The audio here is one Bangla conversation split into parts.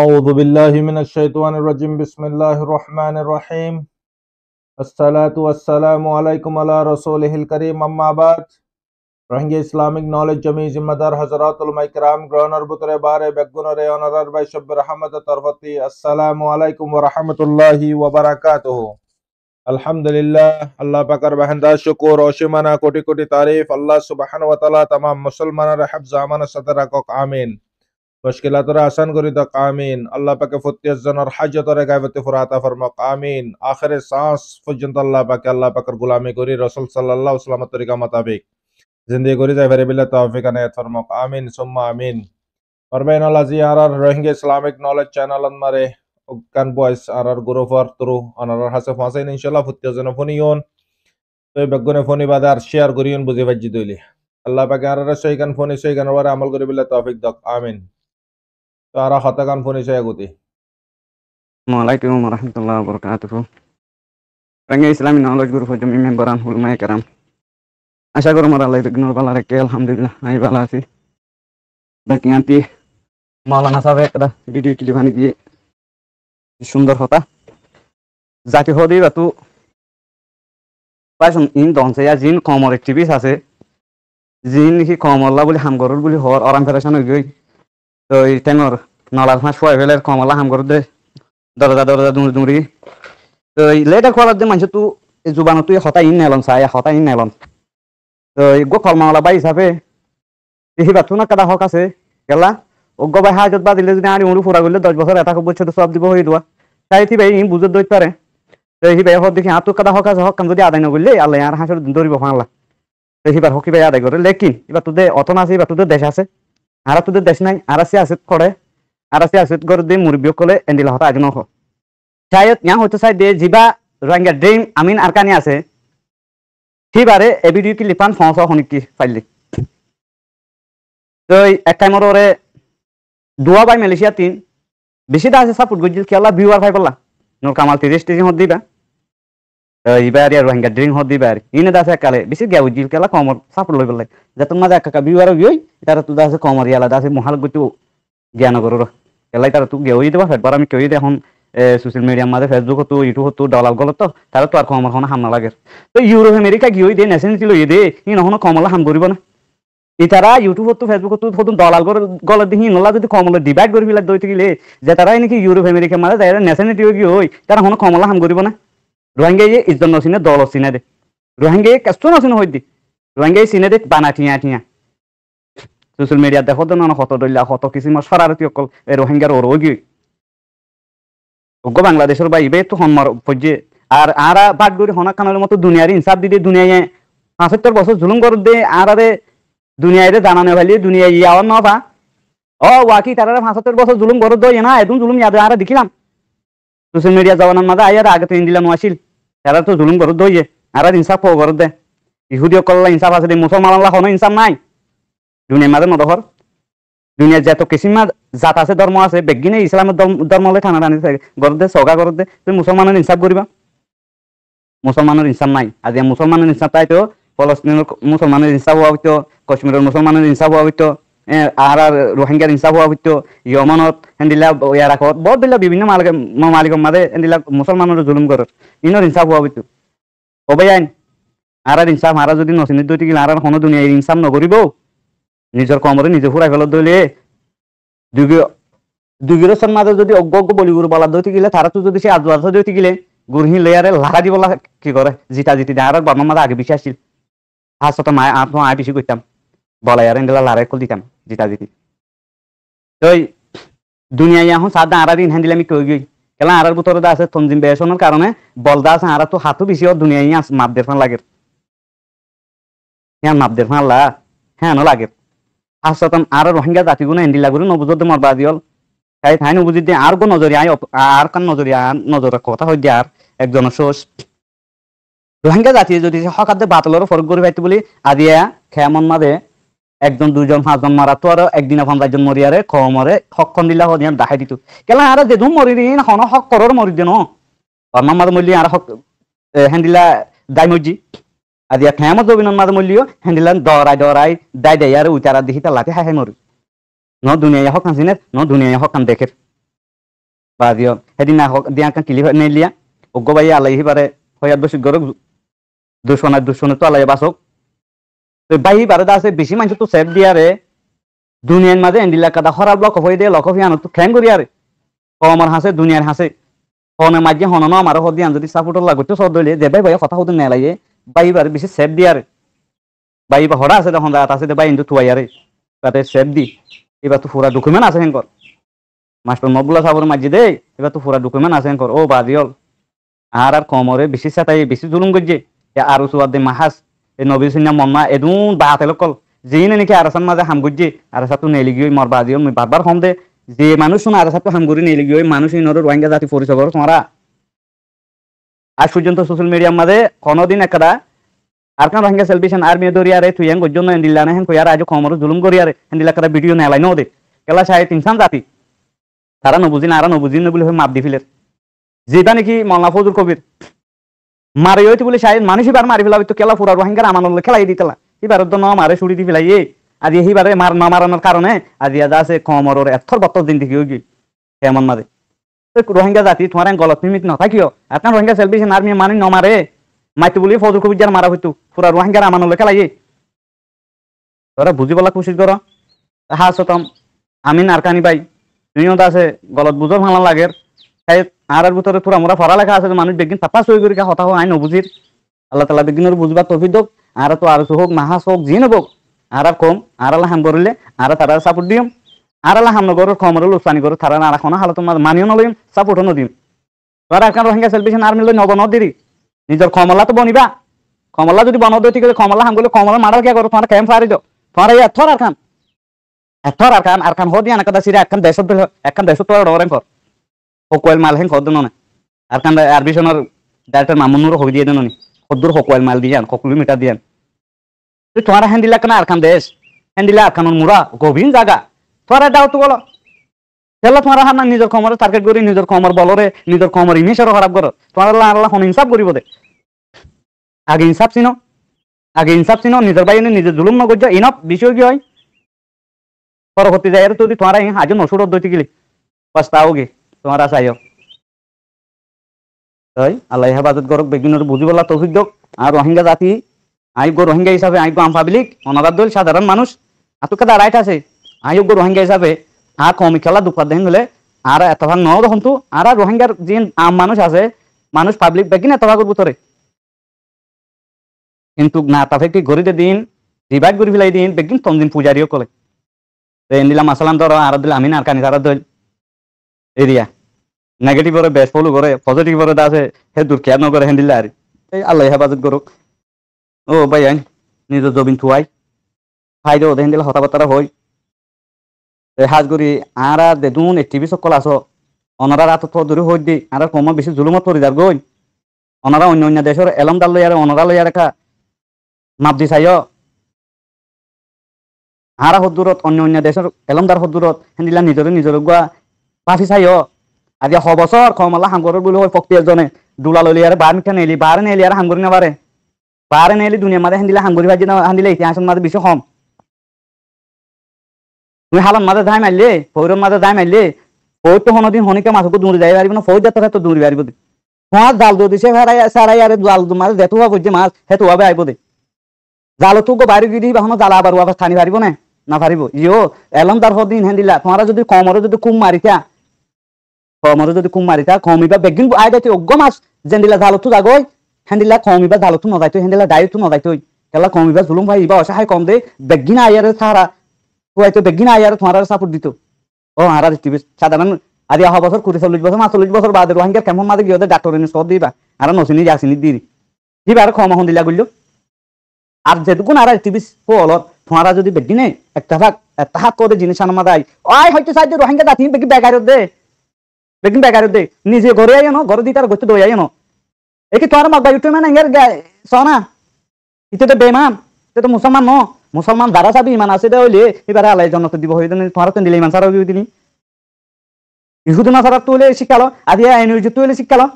أعوذ بالله من الشيطان الرجيم بسم الله الرحمن الرحيم الصلاة والسلام عليكم على رسوله الكريم أما بعد رنگ اسلامی نالج جمعی ذمہ حضرات علماء کرام گرانر بطرے بارے بگن رے اونرر بھائی شب رحمت طرفتی السلام علیکم ورحمۃ اللہ وبرکاتہ الحمدللہ اللہ پاکر بہندا شکر او شمنا کوٹی کوٹی تعریف اللہ سبحانہ و تمام مسلمان رحب زمان صدر کو আসান করি কামিন আল্লাহ পাকে ফতিয়াজনের হাজতরে গায়বতে ফুরাতা ফরমা কামিন আখেরে সাঁস পর্যন্ত আল্লাহ পাকে আল্লাহ পাকের গোলামি করি রসুল সাল্লাহ সাল্লামের তরিকা মোতাবিক জিন্দি করি যাই ভারে বিল্লা ফরমক আমিন সুম্মা আমিন ফরমাইন আল্লাহ জি আর আর রোহিঙ্গা ইসলামিক নলেজ চ্যানেল মারে কান বয়স আর আর গুরু ফর তরু আনার হাসে ফাঁসাইন ইনশাল্লাহ ফতিয়াজন ফোনিয়ন তো বেগুনে ফোনি বাদে আর শেয়ার বুঝে দইলি আল্লাহ পাকে আর সৈকান ফোনি সৈকান আমল করি বিল্লা তহফিক দক আমিন Cara katakan pun saya ikuti. Assalamualaikum warahmatullahi wabarakatuh. Rangga Islam Knowledge Guru Fajmi Membaran Hulma Karam. Asha Guru Marala itu Gnur Bala Reke Alhamdulillah. Hai Bala sih. Baik nanti. Malah nasa baik dah. Video kiri bani di. Sundar hota. Zaki hodi batu. Pasun in donse ya jin komor aktivis hase. Jin ki komor lah boleh hamgorul boleh hor orang perasaan gue. তো এই টাইমর নলার ফাঁস ফুয়াই ফেলে কমলা হাম করে দে দরজা দরজা দুমড়ি দুমড়ি তো লেটার করার দিয়ে মানুষ তু এই জুবানো তুই হতাই নেলন সাই হতাই নেলন তো এই গো কলমাওয়ালা বাই হিসাবে দেখিবা তো না কাদা হক আছে গেলা ও গো ভাই বা দিলে যদি আনি উড়ু ফুরা করলে দশ বছর এটা বছর সব দিব হয়ে দেওয়া তাই থি ভাই বুঝত দইতে পারে তো এই ভাই হক দেখি আতো কাদা হক আছে হক কাম যদি আদায় নগরলে আল্লাহ আর হাঁসর ধরিব ফাঁলা তো এবার হকি ভাই আদায় করে লেকিন এবার তোদের অত আছে এবার তোদের দেশ আছে আরা তোদের দেশ নাই আর সে আসিত করে আর সে আসিত করে দিয়ে মুরবিও কলে এন্ডিল হতা আজ নহ চাইত ইয়া হয়তো চাই দিয়ে জিবা রোহিঙ্গা ড্রিম আমিন আর কানি আছে বারে এ ভিডিও কি লিপান ফস কি পাইলি তো এক টাইম ওরে দুয়া বাই মালয়েশিয়া তিন বেশি দা আছে সাপোর্ট গজিল কেলা ভিউয়ার ভাই বললা নোর কামাল তিরিশ টিজি হত দিবা ইবার ইয়ার রোহিঙ্গা ড্রিম হত দিবা আর ইনে আছে কালে বেশি গ্যা উজিল কেলা কমর সাপোর্ট লই বললাই যাতন মাঝে একা ভিউয়ার ভিউই তারা তো আছে কমারি আলাদা আছে মহাল গতি জ্ঞানগরের এলাই তারা তো গেও দিতে পারে আমি কেউ এখন সোশ্যাল মিডিয়ার মাঝে ফেসবুক হতো ইউটিউব হতো ডলার গলত তো তারা তো আর কমার কোনো হামলা লাগে তো ইউরোপ আমেরিকা গিয়ে দিয়ে নেশন ছিল ইয়ে দিয়ে ই নহনো কমলা হাম করিব না ইতারা ইউটিউব হতো ফেসবুক হতো হতো ডলার গলত দিহি নলা যদি কমলা ডিভাইড করি ফেলা দই থাকিলে যে তারা নাকি ইউরোপ আমেরিকা মাঝে যারা নেশনালিটি গিয়ে হই তারা হনো কমলা হাম করিব না রোহিঙ্গা ইজন ইজ্জন নসিনে দল অসিনে দে রোহিঙ্গা কাস্ট নসিনে হই দি রোহিঙ্গা সিনে দে বানা ঠিয়া ঠিয়া সোশ্যাল মিডিয়া দেখো তো নানা হত দলিয়া হত কিসিমর সরারতি অকল এই রোহিঙ্গার ওর গিয়ে অজ্ঞ বাংলাদেশের বা ইবে তো হনমার পর্যায়ে আর আর বাট গড়ি হনা কানের মতো দুনিয়ার ইনসাফ দিদি দুনিয়ায় পাঁচাত্তর বছর জুলুম করে দে আর আরে দুনিয়ায় জানা নে ভালিয়ে দুনিয়া ইয়াও ন ও ওয়াকি তারা পাঁচাত্তর বছর জুলুম করে দো না একদম জুলুম ইয়াদে আর দেখিলাম সোশ্যাল মিডিয়া জওয়ানের মাঝে আইয়ার আগে তো ইন্দিলাম নোয়াছিল তারা তো জুলুম করে ইয়ে আর ইনসাফ করে দে ইহুদি অকল ইনসাফ আছে মুসলমান হন ইনসাফ নাই দুনিয়ার মাঝে মদহর দুনিয়ার যত কিসিমা জাত আছে ধর্ম আছে বেগিনে ইসলামের ধর্ম হলে ঠানা টানি থাকে গরত দে সগা গরত দে তুমি মুসলমানের ইনসাফ করিবা মুসলমানের ইনসাফ নাই আজি মুসলমানের ইনসাফ তাইতো তো ফলস্তিনের মুসলমানের ইনসাফ হওয়া হইতো কাশ্মীরের মুসলমানের ইনসাফ হওয়া হইতো আর আর রোহিঙ্গার ইনসাফ হওয়া হইতো ইয়মানত হেন্দিলা ইয়ারা খবর বহুত দিলা বিভিন্ন মালিক মালিক মাদে হেন্দিলা মুসলমানের জুলুম করত ইনর ইনসাফ হওয়া হইতো অবাই আইন আর আর ইনসাফ হারা যদি নচিনিত দুটি গেলে আর কোনো দুনিয়া ইনসাফ নকরিব নিজৰ কমৰে নিজে ফেলত দিলে ধৰিলে দুগিৰচৰ মাজত যদি অজ্ঞ অজ্ঞ বলিবোৰ বলা দিয়ে থাকিলে তাৰাতো যদি সে আজ আজ দিয়ে থাকিলে গুরহি লেয়ারে লাগা দিব কি কৰে জিতা জিতি আর বাবা মাজে আগে পিছে আছিল মায় মায়ে আঠ পিছিয়ে করতাম বলা বলায়াৰে নিলা লাৰে কল দিতাম জিতা জিতি তই দুনিয়া ইয়াহো চাহ দাঁড়া দিন হেন দিলে আমি কৈ গৈ আড়ার আঁড়ার দা আছে তঞ্জিম বেসনের কারণে বলদা আছে আড়া তো হাতও বেশি ইয়া মাপ দেড় ফান লাগে হ্যাঁ মাপ দেড় ফান লা হ্যাঁ লাগে হাসাতান আর রোহিঙ্গা জাতিগুন এন্ডিলা গুলো নবুজতে মরবা দিয়ল তাই থাই নবুজি দিয়ে আর গো নজরি আয় আর কান নজরি আর নজর কথা হই দিয়ে আর একজন সোস রোহিঙ্গা জাতি যদি হকাতে বাতলর ফরক করি পাইতে বলি আদিয়া খেয়ামন মাদে একজন দুজন পাঁচজন মারা তো আর একদিন পঞ্চাশজন মরিয়ারে কমরে হক্ষণ দিলা হদিয়ান দেখাই দিত কেলা আর যেদু মরি দিন হন হক করর মরি দিন অন্য মাদে মরলি আর হক হ্যান্ডিলা দাই মজি আজি খেমত জবিনন মাঝে মূল্য হ্যান্ডিলান দরাই দরাই দাই দাই আর উতারা দিহি তা লাতে হাই হাই মরু ন দুনিয়া হক কানসিনের ন দুনিয়া হক কান দেখে বাদিও হেদিন না হক দিয়া কান কিলি নে লিয়া ওগ্য বাই আলাইহি পারে হয়াত বসি গরক দুশনা দুশনা তো আলাই বাসক তো বাই বারে দাসে বেশি মানুষ তো সেফ দিয়া রে দুনিয়ার মাঝে এন্ডিলা কাদা হরা ব্লক হয়ে দে লক হয়ে আনো তো খেম করি আরে কমর হাসে দুনিয়ার হাসে হনে মাঝে হনন আমার হদিয়ান যদি সাপোর্ট লাগতো সদলে যে ভাই ভাই কথা হতে নেলাইয়ে বাইবার বেশি সেপ দিয়ে দিয়ার বাইবা হরা আছে তখন রাত আছে বাই ইন্দু থুয়াইয়ারে তাতে সেপ দি এবার তো পুরা ডকুমেন্ট আছে হেঙ্কর মাস্টার মবুলা সাবর মাজি দে এবার তো পুরা ডকুমেন্ট আছে হেঙ্কর ও বাদিয়ল আর আর কমরে বেশি সাতাই বেশি জুলুম করছে আর সুয়াদ দে মাহাস এ নবী সিন্না মম্মা এদুন বাহাতে কল যে নাকি আর আরাসান মাঝে হাম গুজি আরাসাতো নেলিগি মর বাদিয়ল মুই বারবার হম দে যে মানুষ শুনে আরাসাতো হাম গুরি নেলিগি মানুষ ইনর রোহিঙ্গা জাতি পরিচয় করো তোমরা আজ পর্যন্ত সোশ্যাল মিডিয়া মাঝে কোনোদিন একটা আরকান রোহিঙ্গা সেলফিশন আর্মি দরিয়ারে তুইয়াং গজ্জন এন্ডিলা না হ্যাঁ আর আজ কমর জুলুম করিয়ারে এন্ডিলা কারা ভিডিও নেলাই ওদের কেলা সাহেব ইনসান জাতি তারা নবুঝি না আর নবুঝি না বলে মাপ দিফিলের যেটা নাকি মল্লা ফজুর কবির মারে হইতে বলে সাহেব মানুষ এবার মারি ফেলা তো কেলা ফুরার রোহিঙ্গার আমার খেলাই দিতলা এবার তো ন মারে ছুড়ি দি ফেলাই আজ এইবারে মার না মারানোর কারণে আজ আজ আছে কমর এথর বত্তর দিন দেখি হয়ে গেল এমন মাঝে রোহিঙ্গা জাতি তোমার গলত নিমিত না থাকিও এখন রোহিঙ্গা সেলফিশন আর্মি মানে নমারে মাইতু বলি ফজর খুবিজার মারা হইতু পুরা রোহিঙ্গার আমানলৈকে লাগে তোরা বলা কোশিশ কর হা সতম আমি নারকানি পাই তুইও আছে গলত বুঝো ভালো লাগে আর আর ভিতরে পুরা মোরা ফরা লেখা আছে মানুষ বেগিন তাপাস হয়ে গরি হতা হয় নবুঝির আল্লাহ তালা বেগিনের বুঝবা তফি দোক আর তো আর হোক মাহাস হোক জিন হোক আর কম আর আল্লাহ হাম করিলে আর তারা সাপোর্ট দিও আরালা হামনা গরর খমর লুসানি গরু থারা না রাখো না হালত মানিও নলইম সাপোর্ট নদিম তোরা এখন রোহিঙ্গা সেলফিশন আর্মি লই নগন দিদি নিজর খমলা তো বনিবা কমলা যদি বনদ ঠিক আছে কমলা হাম গলে কমলা মারাল কে করো তোমার ক্যাম্প ফারি যাও তোমার এই এথর আর খান এথর আর খান আর খান হদি দিয়া না কথা সিরে একখান দেশত একখান দেশত তোর ডরেন কর ও কোয়েল মাল হেন খদ ননে আর খান আর বিশনের ডাইরেক্টর মামুনুর হই দিয়ে দেননি খদ্দুর হকোয়েল মাল দিয়ান হকলু মিটা দিয়ান তোমার হ্যান্ডিলা কেন আর খান দেশ হ্যান্ডিলা আর খান মুরা গভীর জায়গা তোরা ডাউট বলো হেলা তোমার হার না নিজের কমরে টার্গেট করি নিজের কমর বলরে নিজের কমর ইনিস আরো খারাপ করো তোমার আল্লাহ হন ইনসাফ করিব দে আগে ইনসাফ চিনো আগে ইনসাফ চিনো নিজের বাইনে নিজে জুলুম নগর্য ইনফ বিষয় কি হয় পরবর্তী যায় তুই তোমার আজ নসুর দইতে গেলি পাঁচটা পস্তাওগে তোমরা চাইও তাই আল্লাহ হেফাজত করক বুঝি বলা তো দক আর রোহিঙ্গা জাতি আইগো রোহিঙ্গা হিসাবে আইগো আম পাবলিক অনাদার দল সাধারণ মানুষ আতুকে রাইট আছে আয়োগ রোহিঙ্গা হিসাবে আর কমি খেলা দুঃখার দেন গেলে আর এত ভাগ নও দেখুন আর রোহিঙ্গার যে আম মানুষ আছে মানুষ পাবলিক ব্যাগিন এত ভাগ ভিতরে কিন্তু না তাফেকটি ঘড়িতে দিন ডিভাইড করে ফেলাই দিন বেগিন দিন পূজারিও কলে নিলাম আসালাম ধরো আর দিলাম আমি আর কানি তারা দল এরিয়া নেগেটিভ করে বেশ ফলো করে পজিটিভ করে আছে হে দূর কেয়ার নগরে হেন দিলে আর এই আল্লাহ হেফাজত করুক ও ভাই নিজের জবিন থুয়াই ফাইদে ওদের হেন দিলে হতাবাতারা হয় এসাজগুৰি আৰা দেদুন এ টি ভি চকল আছ অনাৰা ৰাত দূৰ হৈ দি আঁৰা কমত বেছি জুলুমত পৰি যাৰ গৈ অনাৰা অন্য অন্য দেশৰ এলমডাল লৈ আৰু অনাৰা লৈ আৰু মাপ দি চাই আঁৰা সদূৰত অন্য অন্য দেশৰ এলমদাৰ সদূৰত সেনদিলা নিজৰে নিজৰে গোৱা পাঠি চাই আজি সবছৰ খমলা সাংঘৰৰ বুলি কয় ভক্তি এজনে দোলা ল'লি আৰু বাৰ মিঠা নেলি বাৰ নেলি আৰু সাংঘৰি নাবাৰে বাৰ নেলি দুনিয়া মাৰে সেনদিলা সাংঘৰি ভাজি সান্দিলে ইতিহাসত মাৰি বেছি হম তুমি হালাম মাদে ধাই মারলে ফৌরের মাদে ধাই মারলে ফৌর তো দিন হনিকে মাছকে দূরে যাই পারিব না ফৌজ যাতে তো দূরে পারিব দে হ্যাঁ জাল দিয়ে দিছে সারাই সারাই আরে জাল মাছ যেত হওয়া বুঝছে মাছ সেতু হবে আইব দে জাল তো গো বাইরে গিয়ে বাহন জাল আবার ওয়াবাস থানি পারিব না না পারিব ইও এলম তার হদিন হেন্দিলা তোমারা যদি কমরে যদি কুম মারিতা কমরে যদি কুম মারিতা কমিবা বেগিন আই যাইতে অজ্ঞ মাছ জেন্দিলা জাল তো জাগই হেন্দিলা কমিবা জাল তো নজাইতো হেন্দিলা দায়িত্ব নজাইতো কেলা কমিবা জুলুম ভাই ইবা অসহায় কম দে বেগিন আইয়ারে সারা হয়তো দেখি না আর তোমার সাপোর্ট দিত ও আর দিবি সাধারণ আর আহ বছর কুড়ি চল্লিশ বছর চল্লিশ বছর বাদে রোহিঙ্গার কেমন মাদে গিয়ে ডাক্তর এনে সব দিবা আর নসিনি যাসিনি দিদি দিবা আর ক্ষমা হন দিলা গুলো আর যেটুকুন আর টিভি ফলত তোমারা যদি বেগি বেদিনে একটা ভাগ একটা হাত করে জিনিস আনমা দেয় ওই হয়তো সাইড রোহিঙ্গা দাঁতি বেগি বেগার দে বেগি বেগার দে নিজে ঘরে আইন ঘরে দিতে আর গচ্ছ দই আইন কি তোমার মাদা ইউটিউবে না সনা এটা তো বেমান এটা তো মুসলমান ন মুসলমান দ্বারা চাবি ইমান আছে এটা হইলে এবারে আলাই জন্নত দিব হয়ে তোমার তো দিলে ইমান সারা হইবে দিলি ইহুদি মাসারা তুলে শিক্ষা লো আদি আইন তুলে শিক্ষা লো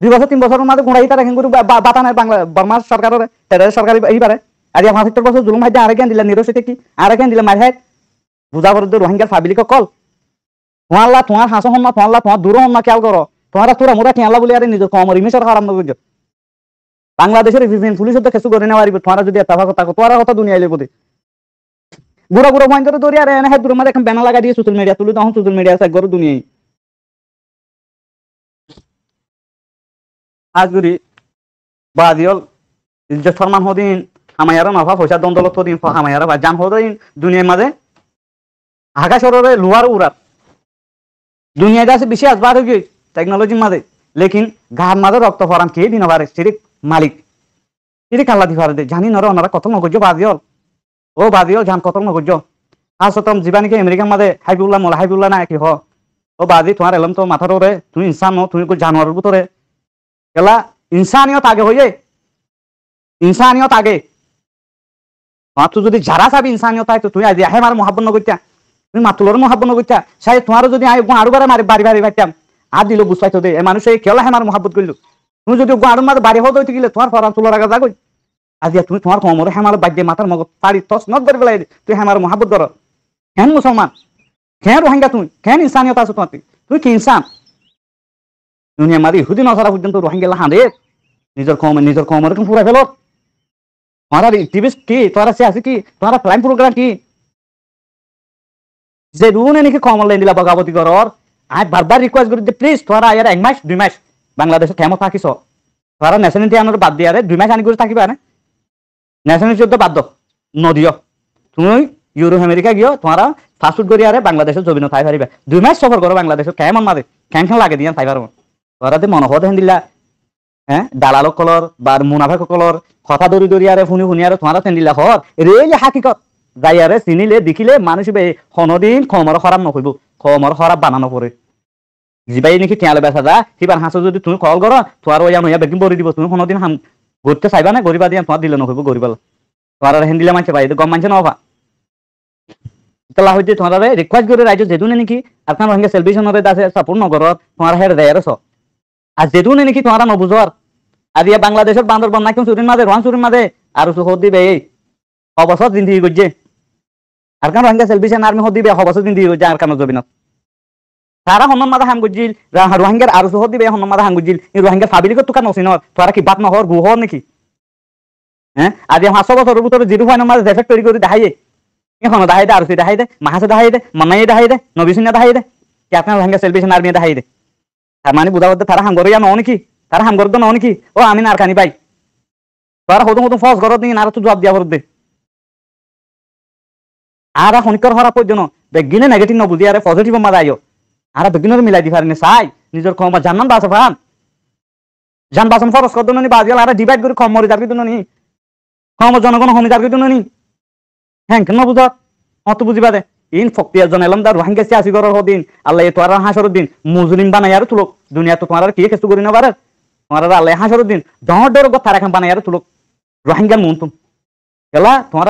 দুই বছর তিন বছর মাঝে গুঁড়াই তারা কিন্তু বাতা নাই বাংলা বর্মা সরকারের তেরো সরকার পারে আদি আমার সত্তর বছর জুলুম হাইতে আরে দিলে নিরস কি আরে দিলে মারি হাইট বুঝা করে রোহিঙ্গার ফাবিলিক কল তোমার তোমার হাসো হন না তোমার তোমার দূর হন না খেয়াল করো তোমার তোরা মোরা খেয়ালা বলে আরে নিজের কম রিমিশর হারাম বুঝো বাংলাদেশের বিভিন্ন পুলিশ তো কিছু করে নেওয়ার তোমরা যদি তাফা কথা তোমার কথা দুনিয়া লেবো দে গুড়া গুড়া মাইন করে তোর আর এনে হাত মাঝে এখন ব্যানার লাগা দিয়ে সোশ্যাল মিডিয়া তুলি তখন সোশ্যাল মিডিয়া সাইড করো দুনিয়ায় আজ গুরি বাদিয়ল ইজ্জত ফরমান হদিন আমায়ারও মাফা পয়সা দন্দলত হদিন আমায়ারও বা জান হদিন দুনিয়ার মাঝে আকাশরে লোহার উড়ার দুনিয়ায় আছে বেশি আসবার হয়ে টেকনোলজির মাঝে লেকিন গাহার মাঝে রক্ত ফরান কে দিন আবার সিরিক মালিক এটা কাল্লা দিহার দে জানি নর ওনারা কত নগজ্য বাজিয়ল ও বাজিয়ল জান কত নগজ্য আসতম জীবানিকে আমেরিকান মাঝে হাইবুল্লাহ মোলা হাইবুল্লাহ না কি হ ও বাজি তোমার এলম তো মাথার ওরে তুমি ইনসান তুমি জানোয়ার বুতরে এলা ইনসানিয়ত আগে হইয়ে ইনসানিয়ত আগে মাতু যদি যারা সাবি ইনসানিয়ত আয় তো তুমি আজ আহে মার মহাব্বন নগত্যা তুমি মাতুলোর মহাব্বন নগত্যা সাই তোমারও যদি আয় আরো বারে মারি বাড়ি বাড়ি ভাইতাম আর দিল বুঝাইতো দে এ মানুষে কেলা হে মার মহাব্বত করলো তুমি যদি গোয়ার বাড়ি হদ হইতে গেলে তোমার ফরান চুলার আগে যাগই আজি তুমি তোমার কমরে হেমার বাদ দিয়ে মাথার মগজ পাড়ি তস নত করে পেলাই তুই হেমার মহাবুত ধর হ্যান মুসলমান হ্যাঁ রোহিঙ্গা তুমি হ্যাঁ ইনসানিয়ত আছো তোমার তুই কি ইনসান দুনিয়া মারি ইহুদি নসারা পর্যন্ত রোহিঙ্গা দে নিজের কম নিজের কমর তুমি পুরা ফেলো তোমার টিভিস কি তোমার সে আছে কি তোমার প্রাইম প্রোগ্রাম কি যে রুনে নাকি কমল লাইন দিলা বগাবতি করর আজ বারবার রিকোয়েস্ট করি যে প্লিজ তোমার আয়ার এক মাস দুই মাস বাংলাদেশে থেমো থাকিস তারা ন্যাশনালিটি আনার বাদ দিয়ে দুই মাস আনি করে থাকিবা না ন্যাশনালিটি তো বাদ দ নদিও তুমি ইউরোপ আমেরিকা গিয়ে তোমারা ফাস্টফুড করি আরে বাংলাদেশে জমিন খাই পারিবা দুই মাস সফর করো বাংলাদেশে কেমন মারে কেন কেন লাগে দিয়ে খাই পারবো তোরা তে মনে হতে দিলা হ্যাঁ দালালক কলর বা মুনাফাক কলর কথা দৌড়ি দৌড়ি আরে শুনি শুনি আরে তোমারা চেন দিলা হর রেলে হাকিকত যাই আরে চিনিলে দেখিলে মানুষ বে সনদিন খমর খরাব নহইব খমর খরাব বানানো পরে যিবাই নাকি তিয়ালে বেচা যা সিবাৰ হাঁচো যদি তুমি কল কৰ তোমাৰ ওয়া নয়া বেগিন বৰি দিব তুমি কোনোদিন হাম গৰিতে চাইবা না গৰিবা দিয়া তোমাৰ দিলে নহ'ব গৰিবাল তোমাৰ হেন হেন্দিলে মানছে পাই গম মানছে নবা তেলা হইতে তোমার রিকোয়েস্ট করে রাইজ যেদু নাকি আপনার রোহিঙ্গা সেলভেশন হবে দাসে সাপোর্ট নগর তোমার হেড দেয়ার স আর যেদু নাকি তোমার নবুঝর আর ইয়া বাংলাদেশের বান্দর বন নাকি চুরির মাঝে রোহান চুরির মাঝে আর সুখ দিবে এই অবসর দিন দিয়ে গজ্জে আর কারণ রোহিঙ্গা সেলভেশন আর্মি হত দিবে অবসর দিন দিয়ে গজ্জে আর কারণ জবিনত তারা হনন মাদা হাম গুজিল রোহিঙ্গার আর সহ দিবে হনন মাদা হাম গুজিল রোহিঙ্গার ফাবিলিক তুকা নসিন তোরা কি বাত নহর গুহ নাকি হ্যাঁ আজি পাঁচশো বছরের ভিতরে জিরো হয় মাঝে জেফেক্ট তৈরি করে দেখাইয়ে এখন দেখাই দে আর সি দেখাই দে মাহাসে দেখাই দে মানাইয়ে দেখাই দে নবীসিনা দেখাই দে কি আপনার রোহিঙ্গা সেলভেশন আর্মি দেখাই দে তার মানে বুঝা বলতে তারা হাঙ্গর ইয়া নও নাকি তারা হাঙ্গর তো নও নাকি ও আমি নারকানি পাই তোরা হতো হতো ফস গরত নিয়ে নারা তো জবাব দিয়া করতে আর খনিকর হরা পর্যন্ত বেগিনে নেগেটিভ নবুঝি আর পজিটিভ মাদা আইও আর দুদিন মিলাই দি পারেনি চাই নিজের ক্ষমা জানান বাস ফান জান বাসন ফরস কর দুনি বাজ গেল আর ডিভাইড করে ক্ষম মরে যাবি দুনি ক্ষম জনগণ হমি যাবি দুনি হ্যাঁ কেন বুঝ অত বুঝিবা দে ইন ফক্তি জন এলাম দা রোহিঙ্গা সিয়াসি গরর হদিন আল্লাহ তোর হাসর দিন মুজলিম বানাই আর তুলক দুনিয়া তো তোমার আর কে কিছু করি না বারে তোমার আর আল্লাহ হাসর দিন ডর ডর গো তারা বানাই আর তুলক রোহিঙ্গার মন তুম খেলা তোমার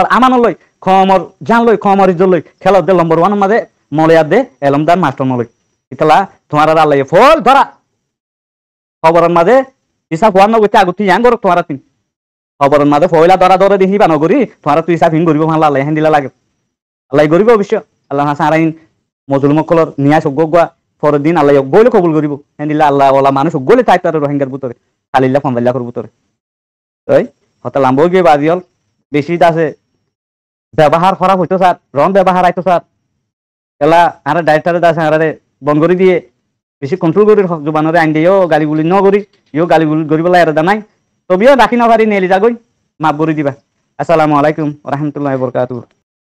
আর আমান লই ক্ষমর জান লই ক্ষমর ইজ্জত লই খেলা লম্বর ওয়ান মাঝে এলম এলমদার মাস্টার মলিক ইতলা তোমার আর আল্লাহ ফল ধরা খবরের মাঝে ইসা হওয়ার না নগতে আগত ইয়াং গরক তোমার তিন খবরের মাঝে ফয়লা ধরা ধরে দেখি বানো করি তোমার তুই ইসা ফিন করিব ভালো আল্লাহ হেন দিলা লাগে আল্লাহ করিব অবশ্য আল্লাহ আর মজুল মকলর নিয়া সজ্ঞ গোয়া পরের দিন আল্লাহ গোলে কবুল করিব হেন দিলা আল্লাহ ওলা মানুষ গোলে তাই তার রোহিঙ্গার বুতরে কালিল্লা ফন্দাল্লাকর তোরে ওই হতা লাম্ব গিয়ে বাজিয়ল বেশি আছে ব্যবহার খারাপ হইতো স্যার রং ব্যবহার আইতো স্যার এলা আর ডাইরেক্টর দাস আরে বন্ধ করে দিয়ে বেশি কন্ট্রোল করি জবানরে আইন দিয়ে গালি গুলি নগরি ইও গালি গুলি করি বলে এরা নাই তবেও রাখি না পারি নেলি যাগই মাফ করে দিবা আসসালামু আলাইকুম রহমতুল্লাহ বরকাতু